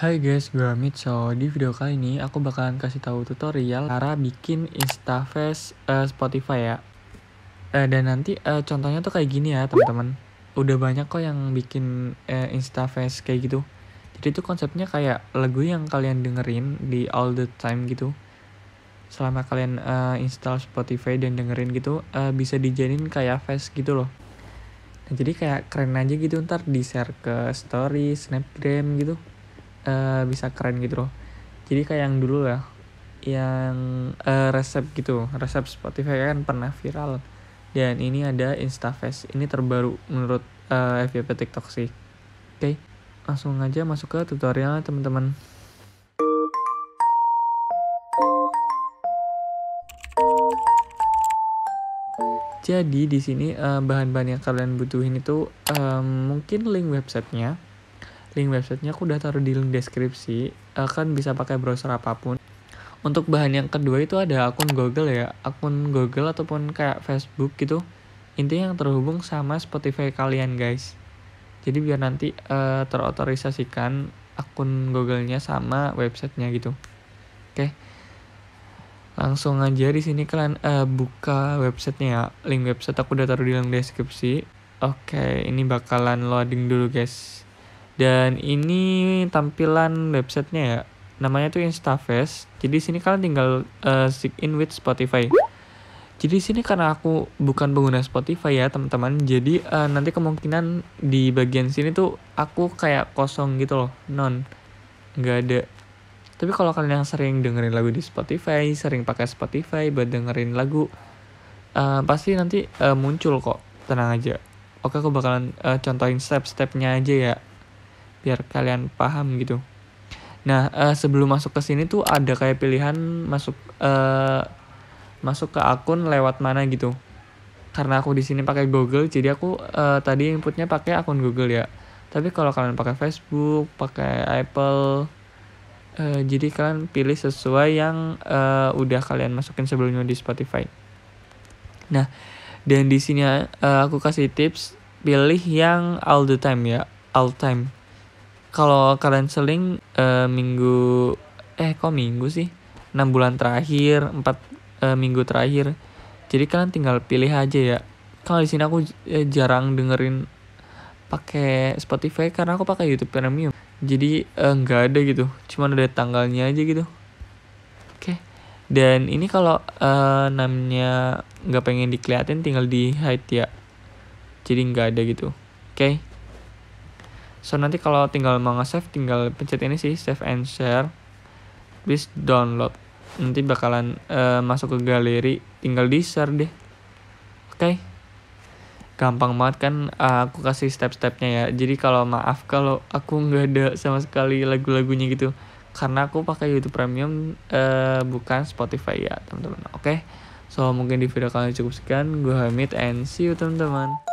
Hai guys, gue Amit. So, di video kali ini aku bakalan kasih tahu tutorial cara bikin Instaface uh, Spotify ya. Uh, dan nanti uh, contohnya tuh kayak gini ya, teman-teman. Udah banyak kok yang bikin uh, Instaface kayak gitu. Jadi itu konsepnya kayak lagu yang kalian dengerin di all the time gitu. Selama kalian uh, install Spotify dan dengerin gitu, uh, bisa dijadiin kayak face gitu loh. Nah, jadi kayak keren aja gitu ntar di-share ke story, snapgram gitu. Eh, bisa keren gitu loh jadi kayak yang dulu lah yang uh, resep gitu resep Spotify kan pernah viral dan ini ada Instafest ini terbaru menurut uh, eh, FYP TikTok sih oke okay. langsung aja masuk ke tutorialnya teman-teman jadi di sini bahan-bahan yang kalian butuhin itu um, mungkin link websitenya Link websitenya aku udah taruh di link deskripsi, akan eh, bisa pakai browser apapun. Untuk bahan yang kedua itu ada akun Google ya, akun Google ataupun kayak Facebook gitu. Intinya yang terhubung sama Spotify kalian guys. Jadi biar nanti uh, terotorisasikan akun Google-nya sama websitenya gitu. Oke. langsung aja di sini kalian uh, buka websitenya ya. link website aku udah taruh di link deskripsi oke ini bakalan loading dulu guys dan ini tampilan websitenya ya namanya tuh Instafest jadi sini kalian tinggal uh, eh, sign in with Spotify jadi sini karena aku bukan pengguna Spotify ya teman-teman jadi uh, nanti kemungkinan di bagian sini tuh aku kayak kosong gitu loh non nggak ada tapi kalau kalian yang sering dengerin lagu di Spotify sering pakai Spotify buat dengerin lagu uh, pasti nanti uh, muncul kok tenang aja oke aku bakalan uh, contohin step-stepnya aja ya biar kalian paham gitu nah uh, sebelum masuk ke sini tuh ada kayak pilihan masuk uh, masuk ke akun lewat mana gitu karena aku di sini pakai Google jadi aku uh, tadi inputnya pakai akun Google ya tapi kalau kalian pakai Facebook pakai Apple uh, jadi kalian pilih sesuai yang uh, udah kalian masukin sebelumnya di Spotify nah dan di sini uh, aku kasih tips pilih yang all the time ya all time kalau kalian seling uh, minggu eh kok minggu sih 6 bulan terakhir 4 uh, eh, minggu terakhir jadi kalian tinggal pilih aja ya kalau di sini aku eh, jarang dengerin pakai Spotify karena aku pakai YouTube Premium jadi nggak uh, ada gitu cuman ada tanggalnya aja gitu oke okay. dan ini kalau uh, namanya nggak pengen dikeliatin tinggal di hide ya jadi nggak ada gitu oke okay so nanti kalau tinggal mau nge-save tinggal pencet ini sih save and share please download nanti bakalan uh, masuk ke galeri tinggal di share deh oke okay? gampang banget kan uh, aku kasih step-stepnya ya jadi kalau maaf kalau aku nggak ada sama sekali lagu-lagunya gitu karena aku pakai YouTube Premium uh, bukan Spotify ya teman-teman oke okay? so mungkin di video kali ini cukup sekian gue Hamid and see you teman-teman